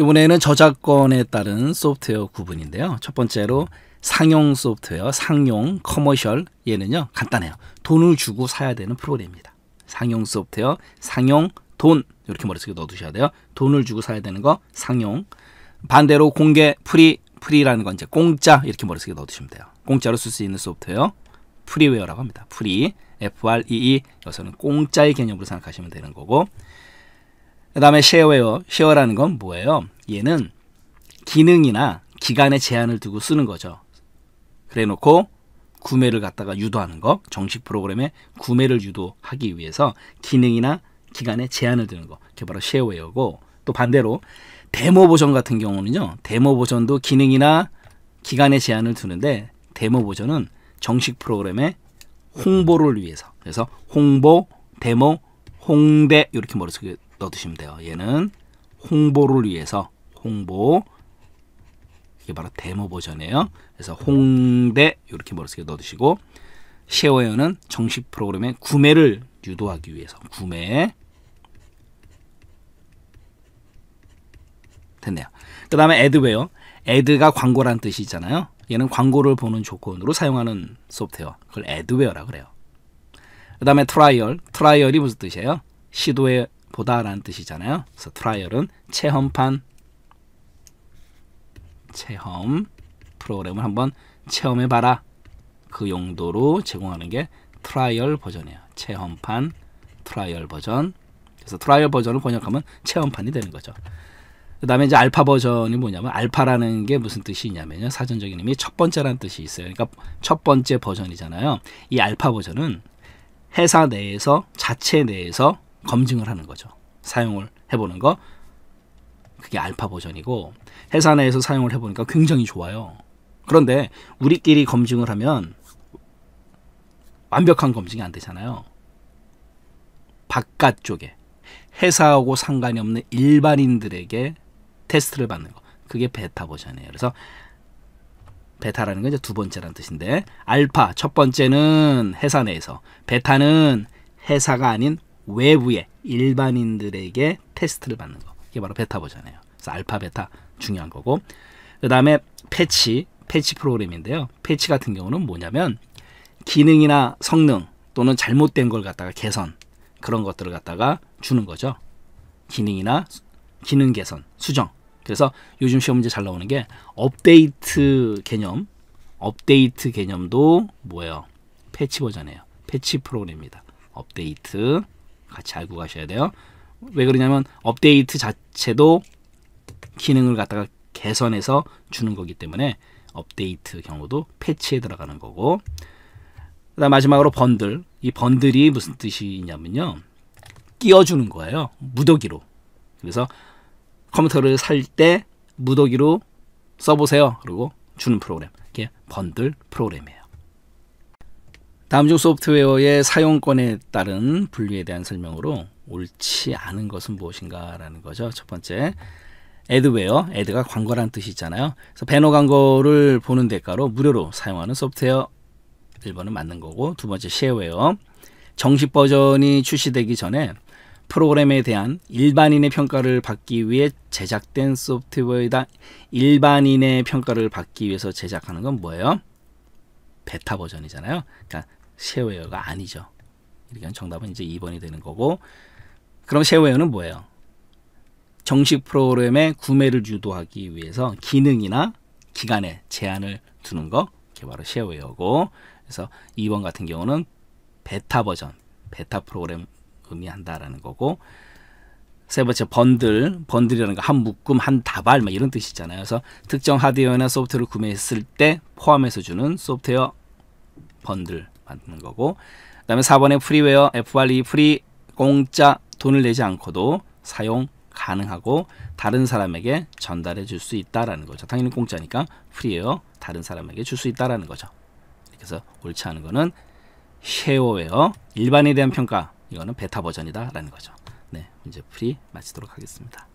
이번에는 저작권에 따른 소프트웨어 구분인데요. 첫 번째로 상용 소프트웨어, 상용, 커머셜 얘는요. 간단해요. 돈을 주고 사야 되는 프로그램입니다. 상용 소프트웨어, 상용, 돈 이렇게 머릿속에 넣어두셔야 돼요. 돈을 주고 사야 되는 거 상용. 반대로 공개, 프리, 프리라는 건 이제 공짜 이렇게 머릿속에 넣어두시면 돼요. 공짜로 쓸 수 있는 소프트웨어 프리웨어라고 합니다. 프리, F-R-E-E e. 여기서는 공짜의 개념으로 생각하시면 되는 거고 그 다음에 쉐어웨어, 쉐어라는 건 뭐예요? 얘는 기능이나 기간에 제한을 두고 쓰는 거죠. 그래 놓고 구매를 갖다가 유도하는 거, 정식 프로그램에 구매를 유도하기 위해서 기능이나 기간에 제한을 두는 거, 그게 바로 쉐어웨어고 또 반대로 데모 버전 같은 경우는요, 데모 버전도 기능이나 기간에 제한을 두는데 데모 버전은 정식 프로그램에 홍보를 위해서 그래서 홍보, 데모, 홍대 이렇게 머릿속에 넣어두시면 돼요. 얘는 홍보를 위해서 홍보 이게 바로 데모 버전이에요. 그래서 홍대 이렇게 머릿속에 넣어두시고 쉐어웨어는 정식 프로그램의 구매를 유도하기 위해서 구매 됐네요. 그 다음에 애드웨어 애드가 광고란 뜻이 있잖아요. 얘는 광고를 보는 조건으로 사용하는 소프트웨어 그걸 애드웨어라 그래요. 그 다음에 트라이얼 트라이얼이 무슨 뜻이에요? 시도의 보다라는 뜻이잖아요. 그래서 트라이얼은 체험판 체험 프로그램을 한번 체험해 봐라. 그 용도로 제공하는 게 트라이얼 버전이에요. 체험판 트라이얼 버전. 그래서 트라이얼 버전을 번역하면 체험판이 되는 거죠. 그 다음에 이제 알파 버전이 뭐냐면 알파라는 게 무슨 뜻이 있냐면요. 사전적인 의미 첫 번째라는 뜻이 있어요. 그러니까 첫 번째 버전이잖아요. 이 알파 버전은 회사 내에서 자체 내에서 검증을 하는 거죠. 사용을 해보는 거. 그게 알파 버전이고 회사 내에서 사용을 해보니까 굉장히 좋아요. 그런데 우리끼리 검증을 하면 완벽한 검증이 안 되잖아요. 바깥쪽에 회사하고 상관이 없는 일반인들에게 테스트를 받는 거. 그게 베타 버전이에요. 그래서 베타라는 건 이제 두 번째라는 뜻인데 알파 첫 번째는 회사 내에서 베타는 회사가 아닌 외부의 일반인들에게 테스트를 받는 거. 이게 바로 베타 버전이에요. 그래서 알파, 베타 중요한 거고. 그 다음에 패치, 패치 프로그램인데요. 패치 같은 경우는 뭐냐면 기능이나 성능 또는 잘못된 걸 갖다가 개선 그런 것들을 갖다가 주는 거죠. 기능이나 기능 개선, 수정. 그래서 요즘 시험 문제 잘 나오는 게 업데이트 개념, 업데이트 개념도 뭐예요? 패치 버전이에요. 패치 프로그램입니다. 업데이트 같이 알고 가셔야 돼요. 왜 그러냐면 업데이트 자체도 기능을 갖다가 개선해서 주는 거기 때문에 업데이트 경우도 패치에 들어가는 거고 그다음 마지막으로 번들 이 번들이 무슨 뜻이냐면요 끼워주는 거예요 무더기로 그래서 컴퓨터를 살 때 무더기로 써보세요 그리고 주는 프로그램 이게 번들 프로그램이에요 다음 중 소프트웨어의 사용권에 따른 분류에 대한 설명으로 옳지 않은 것은 무엇인가라는 거죠. 첫 번째, 애드웨어, 애드가 광고란 뜻이 있잖아요. 그래서 배너 광고를 보는 대가로 무료로 사용하는 소프트웨어 1번은 맞는 거고 두 번째 쉐어웨어 정식 버전이 출시되기 전에 프로그램에 대한 일반인의 평가를 받기 위해 제작된 소프트웨어이다. 일반인의 평가를 받기 위해서 제작하는 건 뭐예요? 베타 버전이잖아요. 그러니까 쉐어웨어가 아니죠. 이러니까 정답은 이제 2번이 되는 거고 그럼 쉐어웨어는 뭐예요? 정식 프로그램의 구매를 유도하기 위해서 기능이나 기간에 제한을 두는 거 이게 바로 쉐어웨어고 그래서 2번 같은 경우는 베타 버전, 베타 프로그램 의미한다라는 거고 세 번째 번들, 번들이라는 거 한 묶음, 한 다발 막 이런 뜻이잖아요. 그래서 특정 하드웨어나 소프트를 웨어 구매했을 때 포함해서 주는 소프트웨어 번들 받는 거고 그 다음에 4번에 프리웨어 FRE 프리 공짜 돈을 내지 않고도 사용 가능하고 다른 사람에게 전달해 줄 수 있다라는 거죠. 당연히 공짜니까 프리웨어 다른 사람에게 줄 수 있다라는 거죠. 그래서 옳지 않은 거는 쉐어웨어 일반에 대한 평가 이거는 베타 버전이다라는 거죠. 네, 이제 프리 마치도록 하겠습니다.